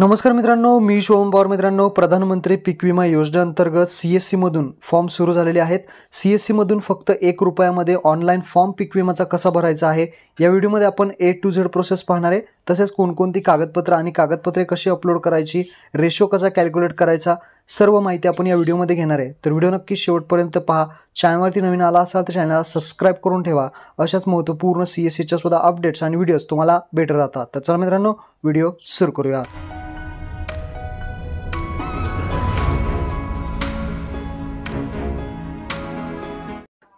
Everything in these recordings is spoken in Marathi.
नमस्कार मित्रांनो मी शोम पवार मित्रांनो प्रधानमंत्री पीक विमा योजनेअंतर्गत सी एस सीमधून फॉर्म सुरू झालेले आहेत सी एस सीमधून फक्त एक रुपयामध्ये ऑनलाईन फॉर्म पीक विमाचा कसा भरायचा आहे या व्हिडिओमध्ये आपण ए टू झेड प्रोसेस पाहणार आहे तसेच कोणकोणती कागदपत्र आणि कागदपत्रे कशी अपलोड करायची रेशो कसा कॅल्क्युलेट करायचा सर्व माहिती आपण या व्हिडिओमध्ये घेणार आहे तर व्हिडिओ नक्की शेवटपर्यंत पहा चॅनलवरती नवीन आला असाल तर चॅनलला सबस्क्राईब करून ठेवा अशाच महत्त्वपूर्ण सी एस सीच्या सुद्धा अपडेट्स आणि व्हिडिओज तुम्हाला बेटर राहतात तर चला मित्रांनो व्हिडिओ सुरू करूया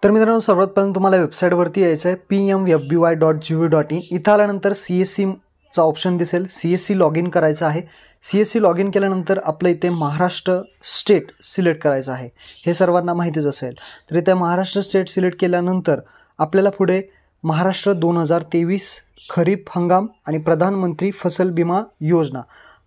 तर मित्रांनो सर्वात पहिल्यांदा तुम्हाला वेबसाईटवरती यायचं आहे P M F B Y dot G V dot in इथं आल्यानंतर सी एस सीचा ऑप्शन दिसेल C S C log in करायचं आहे C S C log in केल्यानंतर आपलं इथे महाराष्ट्र स्टेट सिलेक्ट करायचं आहे हे सर्वांना माहितीच असेल तर इथे महाराष्ट्र स्टेट सिलेक्ट केल्यानंतर आपल्याला पुढे महाराष्ट्र दोन हजार तेवीस खरीप हंगाम आणि प्रधानमंत्री फसल बिमा योजना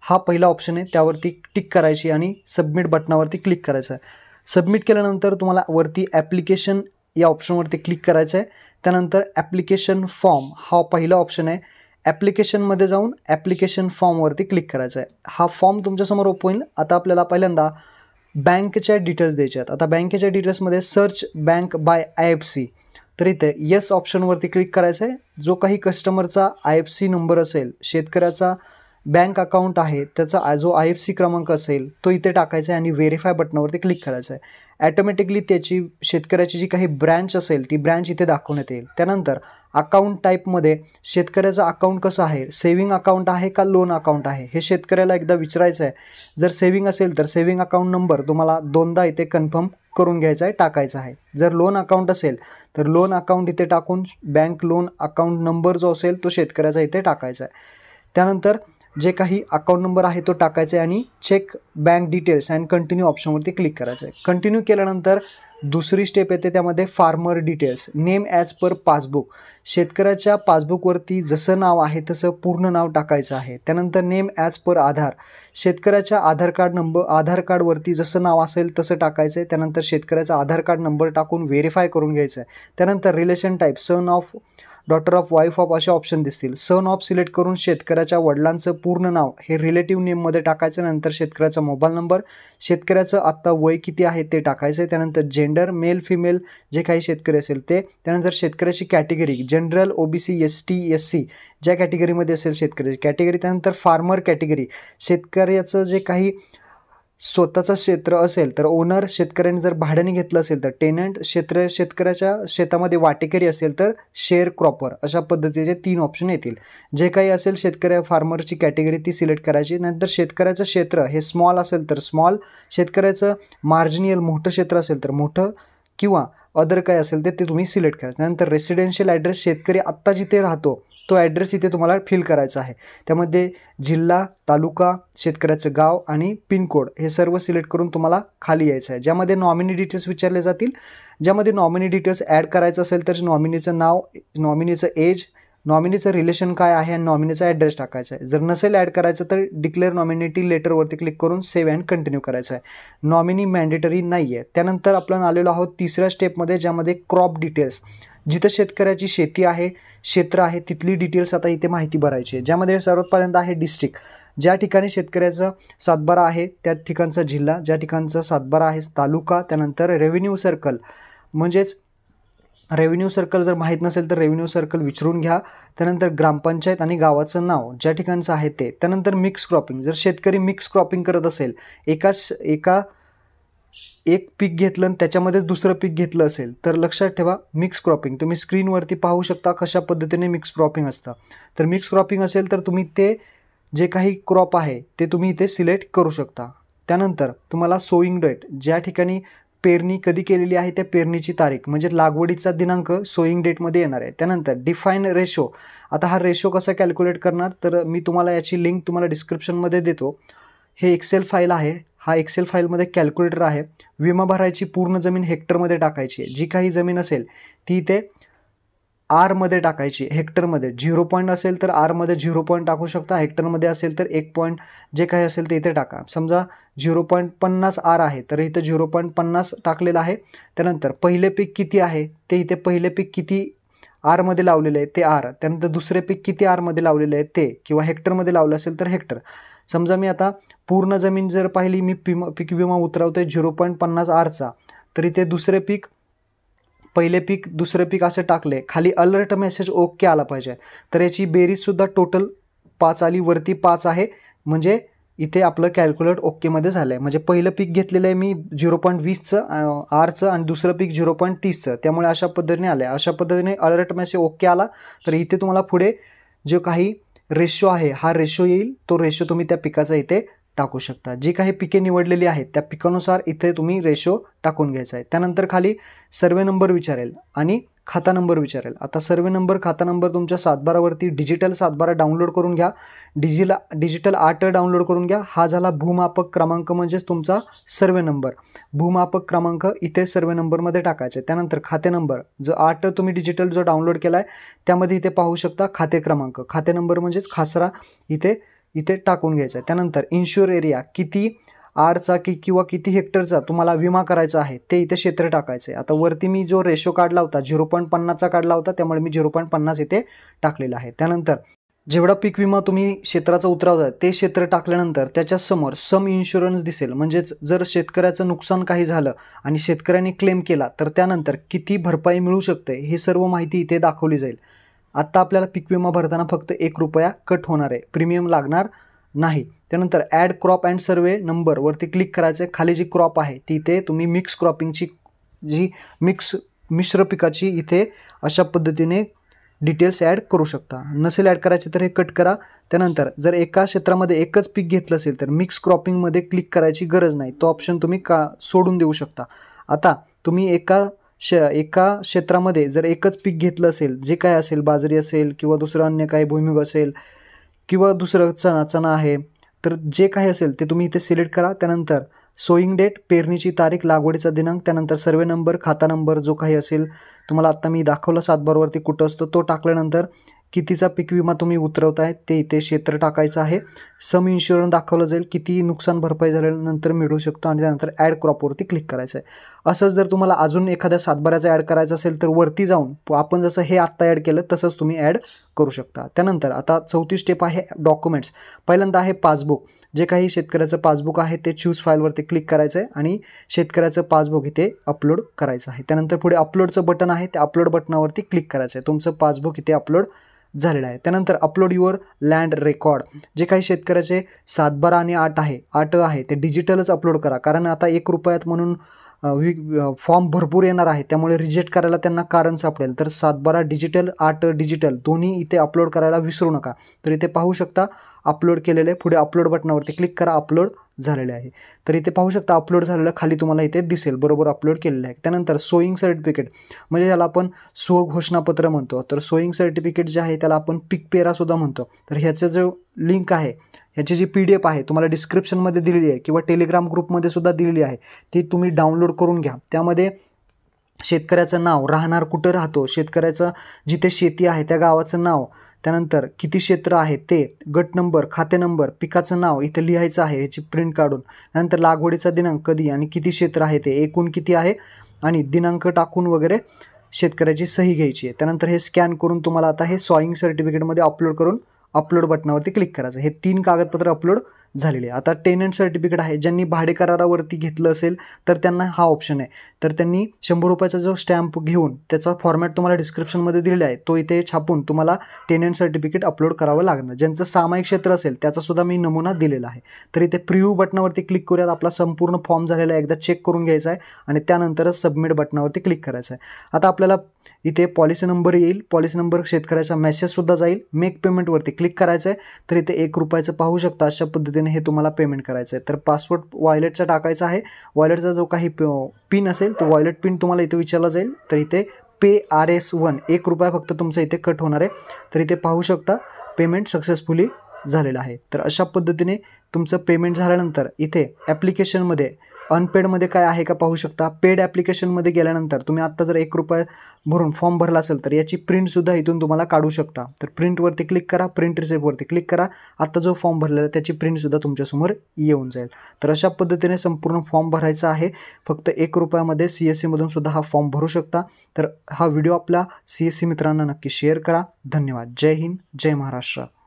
हा पहिला ऑप्शन आहे त्यावरती टिक करायची आणि सबमिट बटनावरती क्लिक करायचं आहे सबमिट केल्यानंतर तुम्हाला वरती ॲप्लिकेशन या ऑप्शनवरती क्लिक करायचं आहे त्यानंतर ॲप्लिकेशन फॉर्म हा पहिला ऑप्शन आहे ॲप्लिकेशनमध्ये जाऊन ॲप्लिकेशन फॉर्मवरती क्लिक करायचं आहे हा फॉर्म तुमच्यासमोर ओपन होईल आता आपल्याला पहिल्यांदा बँकच्या डिटेल्स द्यायच्या आहेत आता बँकेच्या डिटेल्समध्ये search bank by I F C तर इथे येस ऑप्शनवरती क्लिक करायचं आहे जो काही कस्टमरचा आय एफ सी नंबर असेल शेतकऱ्याचा बँक अकाउंट आहे त्याचा जो आय एफ सी क्रमांक असेल तो इथे टाकायचा आहे आणि व्हेरीफाय बटनावरती क्लिक करायचं आहे ॲटोमॅटिकली त्याची शेतकऱ्याची जी काही ब्रँच असेल ती ब्रँच इथे दाखवण्यात येईल त्यानंतर अकाउंट टाईपमध्ये शेतकऱ्याचं अकाउंट कसं आहे सेव्हिंग अकाउंट आहे का लोन अकाउंट आहे हे शेतकऱ्याला एकदा विचारायचं आहे जर सेव्हिंग असेल तर सेव्हिंग अकाउंट नंबर तुम्हाला दोनदा इथे कन्फर्म करून घ्यायचा आहे टाकायचा आहे जर लोन अकाउंट असेल तर लोन अकाउंट इथे टाकून बँक लोन अकाउंट नंबर जो असेल तो शेतकऱ्याचा इथे टाकायचा आहे त्यानंतर जे काही अकाउंट नंबर आहे तो टाकायचा आहे आणि check bank details and continue ऑप्शनवरती क्लिक करायचं आहे कंटिन्यू केल्यानंतर दुसरी स्टेप येते त्यामध्ये farmer details name as per passbook शेतकऱ्याच्या पासबुकवरती जसं नाव आहे तसं पूर्ण नाव टाकायचं आहे त्यानंतर नेम ॲज पर आधार शेतकऱ्याच्या आधार कार्ड नंबर आधार कार्डवरती जसं नाव असेल तसं टाकायचं आहे त्यानंतर शेतकऱ्याचा आधार कार्ड नंबर टाकून व्हेरीफाय करून घ्यायचं आहे त्यानंतर relation type son of daughter of wife of असे ऑप्शन दिसतील सन ऑफ सिलेक्ट करून शेतकऱ्याच्या वडिलांचं पूर्ण नाव हे रिलेटिव्ह नेममध्ये टाकायचं नंतर शेतकऱ्याचा मोबाईल नंबर शेतकऱ्याचं आत्ता वय किती आहे ते टाकायचं त्यानंतर जेंडर मेल फिमेल जे काही शेतकरी असेल ते त्यानंतर शेतकऱ्याची category general OBC S T S C ज्या कॅटेगरीमध्ये असेल शेतकऱ्याची कॅटेगरी त्यानंतर फार्मर कॅटेगरी शेतकऱ्याचं जे काही स्वतःचं क्षेत्र असेल तर ओनर शेतकऱ्याने जर भाड्याने घेतलं असेल तर टेनंट क्षेत्र शेतकऱ्याच्या शेतामध्ये वाटेकरी असेल तर शेअर क्रॉपर अशा पद्धतीचे तीन ऑप्शन येतील जे काही असेल शेतकऱ्या फार्मरची कॅटेगरी ती सिलेक्ट करायची नंतर शेतकऱ्याचं क्षेत्र हे स्मॉल असेल तर स्मॉल शेतकऱ्याचं मार्जिनियल मोठं क्षेत्र असेल तर मोठं किंवा अदर काय असेल ते ते तुम्ही सिलेक्ट करायचं नंतर रेसिडेन्शियल ॲड्रेस शेतकरी आत्ता जिथे राहतो तो ॲड्रेस इथे तुम्हाला फिल करायचा आहे त्यामध्ये जिल्हा तालुका शेतकऱ्याचं गाव आणि पिनकोड हे सर्व सिलेक्ट करून तुम्हाला खाली यायचं आहे ज्यामध्ये नॉमिनी डिटेल्स विचारले जातील ज्यामध्ये नॉमिनी डिटेल्स ॲड करायचं असेल तर नॉमिनीचं नाव नॉमिनीचं एज नॉमिनीचं रिलेशन काय आहे आणि नॉमिनीचा ॲड्रेस टाकायचा आहे जर नसेल ॲड करायचं तर डिक्लेअर नॉमिनेटी लेटरवरती क्लिक करून सेव्ह अँड कंटिन्यू करायचं आहे नॉमिनी मॅन्डेटरी नाही आहे त्यानंतर आपण आलेलो आहोत तिसऱ्या स्टेपमध्ये ज्यामध्ये क्रॉप डिटेल्स जिथं शेतकऱ्याची शेती आहे क्षेत्र आहे तिथली डिटेल्स आता इथे माहिती भरायची आहे ज्यामध्ये सर्वात पहिल्यांदा आहे डिस्ट्रिक्ट ज्या ठिकाणी शेतकऱ्याचं सातबारा आहे त्या ठिकाणचा जिल्हा ज्या ठिकाणचा सातबारा आहे तालुका त्यानंतर रेव्हेन्यू सर्कल म्हणजेच रेव्हेन्यू सर्कल जर माहीत नसेल तर रेव्हेन्यू सर्कल विचारून घ्या त्यानंतर ग्रामपंचायत आणि गावाचं नाव ज्या ठिकाणचं आहे ते त्यानंतर मिक्स क्रॉपिंग जर शेतकरी मिक्स क्रॉपिंग करत असेल एकाच एका एक पीक घेतलं आणि त्याच्यामध्येच दुसरं पीक घेतलं असेल तर लक्षात ठेवा मिक्स क्रॉपिंग तुम्ही स्क्रीनवरती पाहू शकता कशा पद्धतीने मिक्स क्रॉपिंग असतं तर मिक्स क्रॉपिंग असेल तर तुम्ही ते जे काही क्रॉप आहे ते तुम्ही इथे सिलेक्ट करू शकता त्यानंतर तुम्हाला सोईंग डेट ज्या ठिकाणी पेरणी कधी केलेली आहे त्या पेरणीची तारीख म्हणजे लागवडीचा दिनांक सोईंग डेटमध्ये येणार आहे त्यानंतर डिफाईन रेशो आता हा रेशो कसा कॅल्क्युलेट करणार तर मी तुम्हाला याची लिंक तुम्हाला डिस्क्रिप्शनमध्ये देतो हे एक्सेल फाईल आहे हा एक्सेल फाईलमध्ये कॅल्क्युलेटर आहे विमा भरायची पूर्ण जमीन हेक्टरमध्ये टाकायची जी काही जमीन असेल ती ते आरमध्ये टाकायची हेक्टरमध्ये झिरो पॉईंट असेल तर आरमध्ये झिरो पॉईंट टाकू शकता हेक्टरमध्ये असेल तर एक पॉईंट जे काही असेल ते इथे टाका समजा झिरो पॉईंट पन्नास आर आहे तर इथे झिरो पॉईंट पन्नास टाकलेलं आहे त्यानंतर पहिले पीक किती आहे ते इथे पहिले पीक किती आरमध्ये लावलेले आहे ते आर त्यानंतर दुसरे पीक किती आरमध्ये लावलेले आहे ते किंवा हेक्टरमध्ये लावलं असेल तर हेक्टर समजा मी आता पूर्ण जमीन जर पाहिली मी पिम पीक विमा उतरवतो आहे झिरो पॉईंट पन्नास आरचा तरी ते दुसरे पीक पहिले पीक दुसरे पीक असे टाकले खाली अलर्ट मेसेज ओके आला पाहिजे तर याची बेरीजसुद्धा टोटल पाच आली वरती पाच आहे म्हणजे इथे आपलं कॅल्क्युलेट ओकेमध्ये झालं आहे म्हणजे पहिलं पीक घेतलेलं आहे मी झिरो पॉईंट वीसचं आरचं आणि दुसरं पीक झिरो पॉईंट तीसचं त्यामुळे अशा पद्धतीने आलं आहे अशा पद्धतीने अलर्ट मेसेज ओके आला तर इथे तुम्हाला पुढे जो काही रेशो आहे हा रेशो येईल तो रेशो तुम्ही त्या पिकाचा इथे टाकू शकता जी काही पिके निवडलेली आहेत त्या पिकानुसार इथे तुम्ही रेशो टाकून घ्यायचा आहे त्यानंतर खाली सर्वे नंबर विचारेल आणि खाता नंबर विचारेल आता सर्वे नंबर खाता नंबर तुमच्या सातबारावरती डिजिटल सातबारा डाउनलोड करून घ्या डिजिला डिजिटल आर्ट डाउनलोड करून घ्या हा झाला भूमापक क्रमांक म्हणजेच तुमचा सर्वे नंबर भूमापक क्रमांक इथे सर्वे नंबरमध्ये आहे त्यानंतर खाते नंबर जो आर्ट तुम्ही डिजिटल जो डाउनलोड केला आहे त्यामध्ये इथे पाहू शकता खाते क्रमांक खाते नंबर म्हणजेच खासरा इथे इथे टाकून घ्यायचं आहे त्यानंतर इन्शुअर एरिया किती आरचा की किंवा किती हेक्टरचा तुम्हाला विमा करायचा आहे ते इथे क्षेत्र टाकायचं आहे आता वरती मी जो रेशो काढला होता झिरो पॉईंट पन्नासचा काढला होता त्यामुळे मी झिरो पॉईंट पन्नास इथे टाकलेला आहे त्यानंतर जेवढा पीक विमा तुम्ही क्षेत्राचा उतरावता ते क्षेत्र टाकल्यानंतर त्याच्यासमोर सम इन्शुरन्स दिसेल म्हणजेच जर शेतकऱ्याचं नुकसान काही झालं आणि शेतकऱ्याने क्लेम केला तर त्यानंतर किती भरपाई मिळू शकते हे सर्व माहिती इथे दाखवली जाईल आत्ता आपल्याला पीक विमा भरताना फक्त एक रुपया कट होणार आहे प्रीमियम लागणार नाही त्यानंतर ॲड क्रॉप अँड सर्वे नंबरवरती क्लिक करायचं खाली जी क्रॉप आहे तिथे तुम्ही मिक्स क्रॉपिंगची जी मिक्स मिश्र पिकाची इथे अशा पद्धतीने डिटेल्स ॲड करू शकता नसेल ॲड करायचे तर हे कट करा त्यानंतर जर एका क्षेत्रामध्ये एकच पीक घेतलं असेल तर मिक्स क्रॉपिंगमध्ये क्लिक करायची गरज नाही तो ऑप्शन तुम्ही का सोडून देऊ शकता आता तुम्ही एका श एका क्षेत्रामध्ये जर एकच पीक घेतलं असेल जे काय असेल बाजरी असेल किंवा दुसरं अन्य काही भूमिग असेल किंवा दुसरं चणा चणा आहे तर जे काही असेल ते तुम्ही इथे सिलेक्ट करा त्यानंतर सोईंग डेट पेरणीची तारीख लागवडीचा दिनांक त्यानंतर सर्वे नंबर खाता नंबर जो काही असेल तुम्हाला आत्ता मी दाखवला सातबारवरती कुठं असतो तो टाकल्यानंतर कितीचा पीक विमा तुम्ही उतरवत आहे ते इथे क्षेत्र टाकायचं आहे सम इन्शुरन्स दाखवलं जाईल किती नुकसान भरपाई झाल्यानंतर मिळू शकतो आणि त्यानंतर ॲड क्रॉपवरती क्लिक करायचं आहे असंच जर तुम्हाला अजून एखाद्या सातबाराचा ॲड करायचा असेल तर वरती जाऊन आपण जसं हे आत्ता ॲड केलं तसंच तुम्ही ॲड करू शकता त्यानंतर आता चौथी स्टेप आहे डॉक्युमेंट्स पहिल्यांदा आहे पासबुक जे काही शेतकऱ्याचं पासबुक आहे ते चूज फाईलवरती क्लिक करायचं आहे आणि शेतकऱ्याचं पासबुक इथे अपलोड करायचं आहे त्यानंतर पुढे अपलोडचं बटन आहे ते अपलोड बटनावरती क्लिक करायचं आहे तुमचं पासबुक इथे अपलोड झालेलं आहे त्यानंतर अपलोड युअर लँड रेकॉर्ड जे काही शेतकऱ्याचे सातबारा आणि आठ आहे आठ आहे ते डिजिटलच अपलोड करा कारण आता एक रुपयात म्हणून फॉर्म भरपूर येणार आहे त्यामुळे रिजेक्ट करायला त्यांना कारण सापडेल तर सातबारा डिजिटल आठ डिजिटल दोन्ही इथे अपलोड करायला विसरू नका तर इथे पाहू शकता अपलोड केलेले पुढे अपलोड बटनावरती क्लिक करा अपलोड झालेले आहे तर इथे पाहू शकता अपलोड झालेलं खाली तुम्हाला इथे दिसेल बरोबर अपलोड केलेलं आहे त्यानंतर सोईंग सर्टिफिकेट म्हणजे ज्याला आपण स्वघोषणापत्र म्हणतो तर सोईंग सर्टिफिकेट जे आहे त्याला आपण पिकपेरासुद्धा म्हणतो तर ह्याचं जो लिंक आहे ह्याची जी पी डी एफ आहे तुम्हाला डिस्क्रिप्शनमध्ये दिलेली आहे किंवा टेलिग्राम ग्रुपमध्ये सुद्धा दिलेली आहे ती तुम्ही डाउनलोड करून घ्या त्यामध्ये शेतकऱ्याचं नाव राहणार कुठं राहतो शेतकऱ्याचं जिथे शेती आहे त्या गावाचं नाव त्यानंतर किती क्षेत्र आहे ते गट नंबर खाते नंबर पिकाचं नाव इथं लिहायचं आहे याची प्रिंट काढून त्यानंतर लागवडीचा दिनांक कधी आणि किती क्षेत्र आहे ते एकूण किती आहे आणि दिनांक टाकून वगैरे शेतकऱ्याची सही घ्यायची आहे त्यानंतर हे स्कॅन करून तुम्हाला आता हे सॉईंग सर्टिफिकेटमध्ये अपलोड करून अपलोड बटनावरती क्लिक करायचं हे तीन कागदपत्र अपलोड झालेली आहे आता टेनंट सर्टिफिकेट आहे ज्यांनी भाडे करारावरती घेतलं असेल तर त्यांना हा ऑप्शन आहे तर त्यांनी शंभर रुपयाचा जो स्टॅम्प घेऊन त्याचा फॉर्मॅट तुम्हाला डिस्क्रिप्शनमध्ये दिलेला आहे तो इथे छापून तुम्हाला टेनंट सर्टिफिकेट अपलोड करावं लागणार ज्यांचं सामायिक क्षेत्र असेल त्याचासुद्धा मी नमुना दिलेला आहे तर इथे प्रिव्ह्यू बटनावरती क्लिक करूयात आपला संपूर्ण फॉर्म झालेला आहे एकदा चेक करून घ्यायचा आहे आणि त्यानंतरच सबमिट बटनावरती क्लिक करायचं आहे आता आपल्याला इथे पॉलिसी नंबर येईल पॉलिसी नंबर शेतकऱ्याचा मेसेजसुद्धा जाईल मेक पेमेंटवरती क्लिक करायचं आहे तर इथे एक रुपयाचं पाहू शकता अशा पद्धतीने हे तुम्हाला पेमेंट करायचं आहे तर पासवर्ड वॉयलेटचा टाकायचा आहे वॉयलेटचा जो काही पिन असेल तो वॉयलेट पिन तुम्हाला इथे विचारला जाईल तर इथे पे आर एस वन एक रुपया फक्त तुमचा इथे कट होणार आहे तर इथे पाहू शकता पेमेंट सक्सेसफुली झालेलं आहे तर अशा पद्धतीने तुमचं पेमेंट झाल्यानंतर इथे ॲप्लिकेशनमध्ये अनपेडमध्ये काय आहे का पाहू शकता पेड ॲप्लिकेशनमध्ये गेल्यानंतर तुम्ही आत्ता जर एक रुपये भरून फॉर्म भरला असेल तर याची प्रिंटसुद्धा इथून तुम्हाला काढू शकता तर प्रिंटवरती क्लिक करा प्रिंट रिसेप्टवरती क्लिक करा आत्ता जो फॉर्म भरलेला त्याची प्रिंटसुद्धा तुमच्यासमोर येऊन जाईल तर अशा पद्धतीने संपूर्ण फॉर्म भरायचा आहे फक्त एक रुपयामध्ये सी एस सीमधून सुद्धा हा फॉर्म भरू शकता तर हा व्हिडिओ आपला सी एस सी मित्रांना नक्की शेअर करा धन्यवाद जय हिंद जय महाराष्ट्र